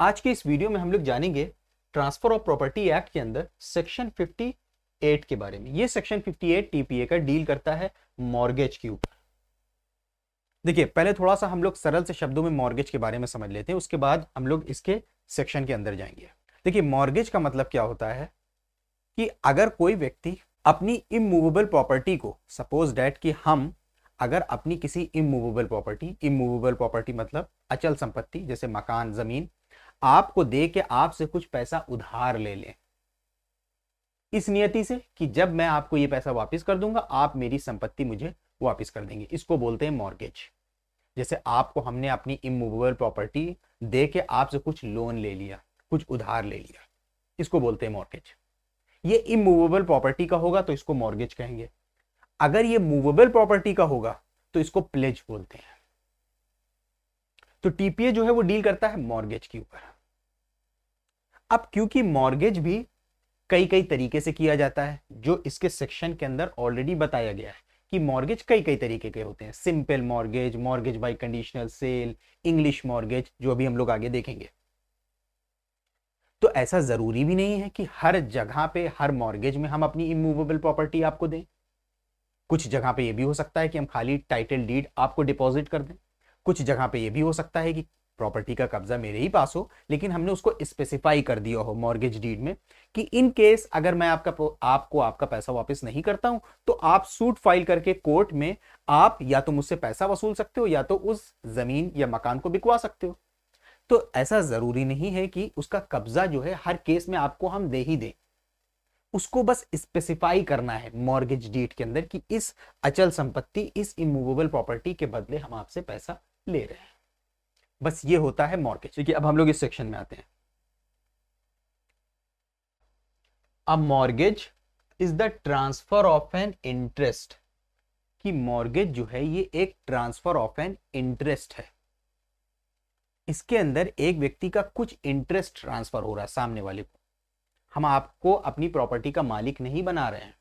आज के इस वीडियो में हम लोग जानेंगे ट्रांसफर ऑफ प्रॉपर्टी एक्ट के अंदर सेक्शन 58 के बारे में ये सेक्शन 58 टीपीए का डील करता है मॉर्गेज के ऊपर देखिए पहले थोड़ा सा हम लोग सरल से शब्दों में मॉर्गेज के बारे में समझ लेते हैं उसके बाद हम लोग इसके सेक्शन के अंदर जाएंगे देखिए मॉर्गेज का मतलब क्या होता है कि अगर कोई व्यक्ति अपनी इमूवेबल प्रॉपर्टी को सपोज डैट कि हम अगर अपनी किसी इमूवेबल प्रॉपर्टी इमूवेबल प्रॉपर्टी मतलब अचल संपत्ति जैसे मकान जमीन आपको दे के आपसे कुछ पैसा उधार ले लें इस नियति से कि जब मैं आपको ये पैसा वापस कर दूंगा आप मेरी संपत्ति मुझे वापस कर देंगे इसको बोलते हैं मॉर्गेज जैसे आपको हमने अपनी इमूवेबल प्रॉपर्टी दे के आपसे कुछ लोन ले लिया कुछ उधार ले लिया इसको बोलते हैं मॉर्गेज ये इमूवेबल प्रॉपर्टी का होगा तो इसको मॉर्गेज कहेंगे अगर ये मूवेबल प्रॉपर्टी का होगा तो इसको प्लेज बोलते हैं तो टीपीए जो है वो डील करता है मॉर्गेज के ऊपर अब क्योंकि मॉर्गेज भी कई कई तरीके से किया जाता है जो इसके सेक्शन के अंदर ऑलरेडी बताया गया है कि मॉर्गेज कई कई तरीके के होते हैं simple mortgage mortgage by conditional sale English mortgage जो अभी हम लोग आगे देखेंगे तो ऐसा जरूरी भी नहीं है कि हर जगह पे हर मॉर्गेज में हम अपनी इमूवेबल प्रॉपर्टी आपको दें कुछ जगह पे ये भी हो सकता है कि हम खाली टाइटल डीड आपको डिपॉजिट कर दें कुछ जगह पे ये भी हो सकता है कि प्रॉपर्टी का कब्जा मेरे ही पास हो लेकिन हमने उसको स्पेसिफाई कर दिया हो मॉर्गेज डीड में कि इन केस अगर मैं आपका आपको आपका पैसा वापस नहीं करता हूं तो आप सूट फाइल करके कोर्ट में आप या तो मुझसे पैसा वसूल सकते हो या तो उस जमीन या मकान को बिकवा सकते हो तो ऐसा जरूरी नहीं है कि उसका कब्जा जो है हर केस में आपको हम दे ही दें उसको बस स्पेसिफाई करना है मॉर्गेज डीट के अंदर कि इस अचल संपत्ति इस इमूवेबल प्रॉपर्टी के बदले हम आपसे पैसा ले रहे हैं बस ये होता है मॉर्गेज ठीक है अब हम लोग इस सेक्शन में आते हैं अब mortgage is the transfer of an interest कि मॉर्गेज जो है ये एक ट्रांसफर ऑफ एन इंटरेस्ट है इसके अंदर एक व्यक्ति का कुछ इंटरेस्ट ट्रांसफर हो रहा है सामने वाले को हम आपको अपनी प्रॉपर्टी का मालिक नहीं बना रहे हैं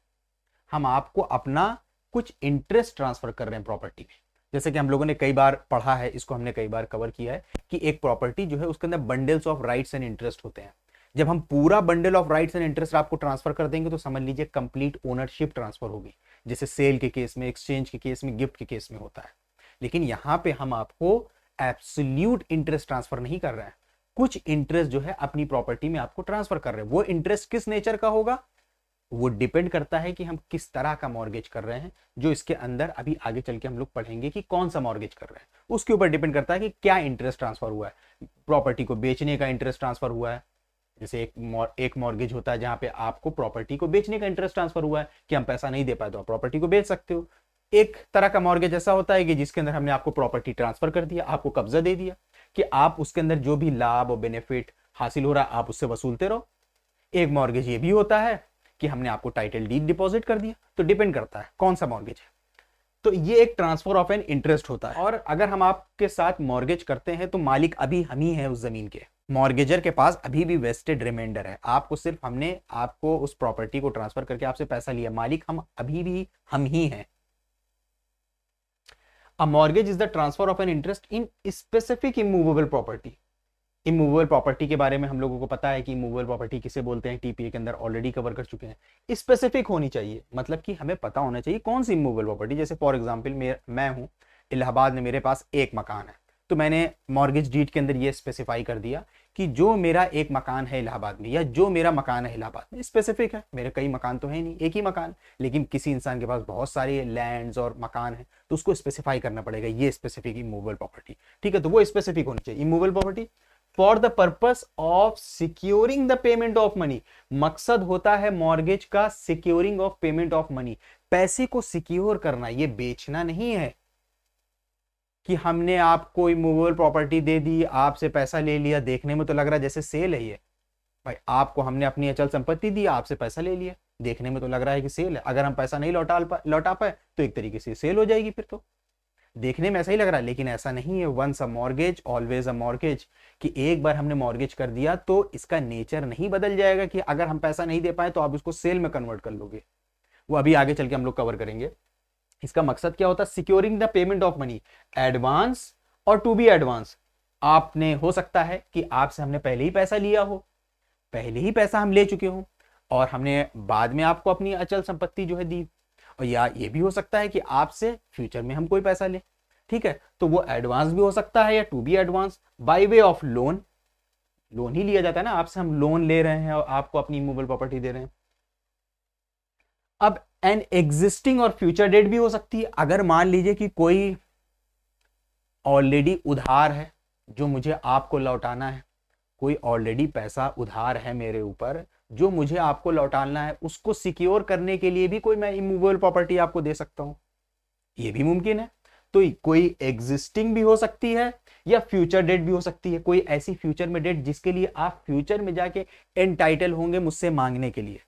हम आपको अपना कुछ इंटरेस्ट ट्रांसफर कर रहे हैं प्रॉपर्टी में जैसे कि हम लोगों ने कई बार पढ़ा है इसको हमने कई बार कवर किया है कि एक प्रॉपर्टी जो है उसके अंदर bundles of rights and interest होते हैं जब हम पूरा bundle of rights and interest आपको ट्रांसफर कर देंगे तो समझ लीजिए कंप्लीट ओनरशिप ट्रांसफर होगी जैसे सेल के केस में एक्सचेंज के केस में गिफ्ट के केस में होता है लेकिन यहाँ पे हम आपको एब्सोल्यूट इंटरेस्ट ट्रांसफर नहीं कर रहे हैं कुछ इंटरेस्ट जो है अपनी प्रॉपर्टी में आपको ट्रांसफर कर रहे हैं वो इंटरेस्ट किस नेचर का होगा वो डिपेंड करता है कि हम किस तरह का मॉर्गेज कर रहे हैं जो इसके अंदर अभी आगे चल के हम लोग पढ़ेंगे कि कौन सा मॉर्गेज कर रहे हैं उसके ऊपर डिपेंड करता है कि क्या इंटरेस्ट ट्रांसफर हुआ है प्रॉपर्टी को बेचने का इंटरेस्ट ट्रांसफर हुआ है जैसे एक एक मॉर्गेज होता है जहां पे आपको प्रॉपर्टी को बेचने का इंटरेस्ट ट्रांसफर हुआ है कि हम पैसा नहीं दे पाए तो आप प्रॉपर्टी को बेच सकते हो एक तरह का मॉर्गेज ऐसा होता है कि जिसके अंदर हमने आपको प्रॉपर्टी ट्रांसफर कर दिया आपको कब्जा दे दिया कि आप उसके अंदर जो भी लाभ और बेनिफिट हासिल हो रहा है आप उससे वसूलते रहो एक मॉर्गेज ये भी होता है कि हमने आपको टाइटल डीड डिपॉजिट कर दिया तो डिपेंड करता है कौन सा मॉर्गेज है तो ये एक ट्रांसफर ऑफ एन इंटरेस्ट होता है और अगर हम आपके साथ मॉर्गेज करते हैं तो मालिक अभी हम ही हैं उस जमीन के मॉर्गेजर के पास अभी भी वेस्टेड रिमाइंडर है आपको सिर्फ हमने आपको उस प्रॉपर्टी को ट्रांसफर करके आपसे पैसा लिया मालिक हम अभी भी हम ही हैं a mortgage is the transfer of an interest in specific immovable property immovable property के बारे में हम लोगों को पता है कि इमूवेबल प्रॉपर्टी किसे बोलते हैं टीपीए के अंदर ऑलरेडी कवर कर चुके हैं स्पेसिफिक होनी चाहिए मतलब कि हमें पता होना चाहिए कौन सी इमूवेबल प्रॉपर्टी जैसे फॉर एग्जाम्पल मैं हूँ इलाहाबाद में मेरे पास एक मकान है तो मैंने मॉर्गेज डीट के अंदर ये स्पेसिफाई कर दिया कि जो मेरा एक मकान है इलाहाबाद में या जो मेरा मकान है इलाहाबाद में स्पेसिफिक है मेरे कई मकान तो है नहीं एक ही मकान लेकिन किसी इंसान के पास बहुत सारे लैंड्स और मकान है तो उसको स्पेसिफाई करना पड़ेगा ये स्पेसिफिक इमूवेबल प्रॉपर्टी ठीक है तो वो स्पेसिफिक होनी चाहिए immovable property for the purpose of securing the payment of money मकसद होता है मॉर्गेज का securing of payment of money पैसे को सिक्योर करना ये बेचना नहीं है कि हमने आपको इमूवेबल प्रॉपर्टी दे दी आपसे पैसा ले लिया देखने में तो लग रहा है जैसे सेल है ये भाई आपको हमने अपनी अचल संपत्ति दी आपसे पैसा ले लिया देखने में तो लग रहा है कि सेल है अगर हम पैसा नहीं लौटा लौटा पाए तो एक तरीके से सेल हो जाएगी फिर तो देखने में ऐसा ही लग रहा है लेकिन ऐसा नहीं है once a mortgage always a mortgage कि एक बार हमने मॉर्गेज कर दिया तो इसका नेचर नहीं बदल जाएगा कि अगर हम पैसा नहीं दे पाए तो आप उसको सेल में कन्वर्ट कर लोगे वो अभी आगे चल के हम लोग कवर करेंगे इसका मकसद क्या होता है securing the payment of money advance और टू बी एडवांस आपने हो सकता है कि आपसे हमने पहले ही पैसा लिया हो पहले ही पैसा हम ले चुके हों और हमने बाद में आपको अपनी अचल संपत्ति जो है दी और या ये भी हो सकता है कि आपसे फ्यूचर में हम कोई पैसा लें ठीक है तो वो एडवांस भी हो सकता है या to be advance by way of loan loan ही लिया जाता है ना आपसे हम लोन ले रहे हैं और आपको अपनी मोबाइल प्रॉपर्टी दे रहे हैं अब एन एग्जिस्टिंग और फ्यूचर डेट भी हो सकती है अगर मान लीजिए कि कोई ऑलरेडी उधार है जो मुझे आपको लौटाना है कोई ऑलरेडी पैसा उधार है मेरे ऊपर जो मुझे आपको लौटाना है उसको सिक्योर करने के लिए भी कोई मैं इमूवेबल प्रॉपर्टी आपको दे सकता हूं ये भी मुमकिन है तो कोई एग्जिस्टिंग भी हो सकती है या फ्यूचर डेट भी हो सकती है कोई ऐसी फ्यूचर में डेट जिसके लिए आप फ्यूचर में जाके एंटाइटल होंगे मुझसे मांगने के लिए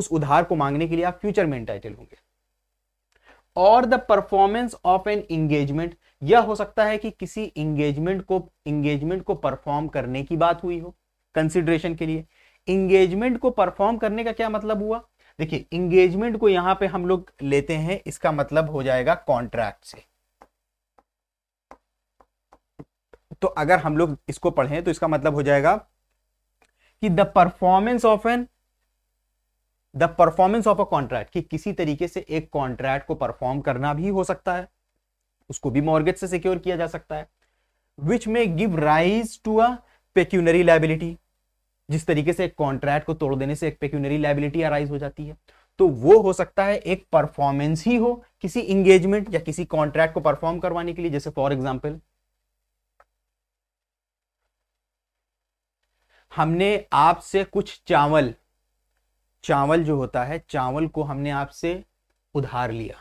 उस उधार को मांगने के लिए आप फ्यूचर में एंटाइटल होंगे और the performance of an engagement यह हो सकता है कि किसी इंगेजमेंट को इंगेजमेंट को परफॉर्म करने की बात हुई हो कंसिडरेशन के लिए इंगेजमेंट को परफॉर्म करने का क्या मतलब हुआ देखिए इंगेजमेंट को यहां पे हम लोग लेते हैं इसका मतलब हो जाएगा कॉन्ट्रैक्ट से तो अगर हम लोग इसको पढ़ें तो इसका मतलब हो जाएगा कि the performance of an the performance of a contract कि किसी तरीके से एक कॉन्ट्रैक्ट को परफॉर्म करना भी हो सकता है उसको भी मॉर्गेज से सिक्योर किया जा सकता है विच में give rise to a pecuniary liability जिस तरीके से एक कॉन्ट्रैक्ट को तोड़ देने से एक पेक्यूनरी लाइबिलिटी अराइज हो जाती है तो वो हो सकता है एक परफॉर्मेंस ही हो किसी इंगेजमेंट या किसी कॉन्ट्रैक्ट को परफॉर्म करवाने के लिए जैसे फॉर एग्जाम्पल हमने आपसे कुछ चावल चावल जो होता है चावल को हमने आपसे उधार लिया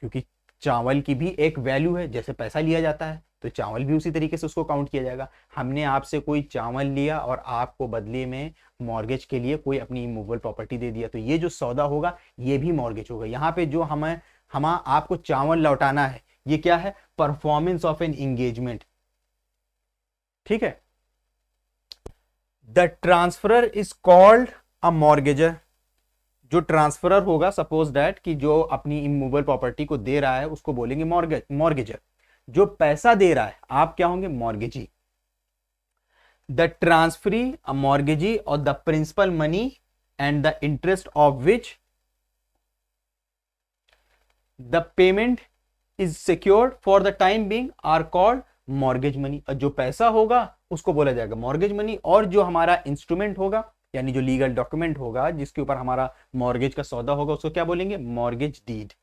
क्योंकि चावल की भी एक वैल्यू है जैसे पैसा लिया जाता है तो चावल भी उसी तरीके से उसको काउंट किया जाएगा हमने आपसे कोई चावल लिया और आपको बदले में मॉर्गेज के लिए कोई अपनी इमूवल प्रॉपर्टी दे दिया तो ये जो सौदा होगा ये भी मॉर्गेज होगा यहाँ पे जो हमें हम आपको चावल लौटाना है ये क्या है परफॉर्मेंस ऑफ एन एंगेजमेंट ठीक है the transferor is called a mortgagor जो ट्रांसफरर होगा सपोज डैट कि जो अपनी इमूवल प्रॉपर्टी को दे रहा है उसको बोलेंगे मॉर्गेज मॉर्गेजर जो पैसा दे रहा है आप क्या होंगे mortgagee the transferee a mortgagee और the principal money and the interest of which the payment is secured for the time being are called mortgage money और जो पैसा होगा उसको बोला जाएगा मॉर्गेज मनी और जो हमारा इंस्ट्रूमेंट होगा यानी जो लीगल डॉक्यूमेंट होगा जिसके ऊपर हमारा मॉर्गेज का सौदा होगा उसको क्या बोलेंगे मॉर्गेज डीड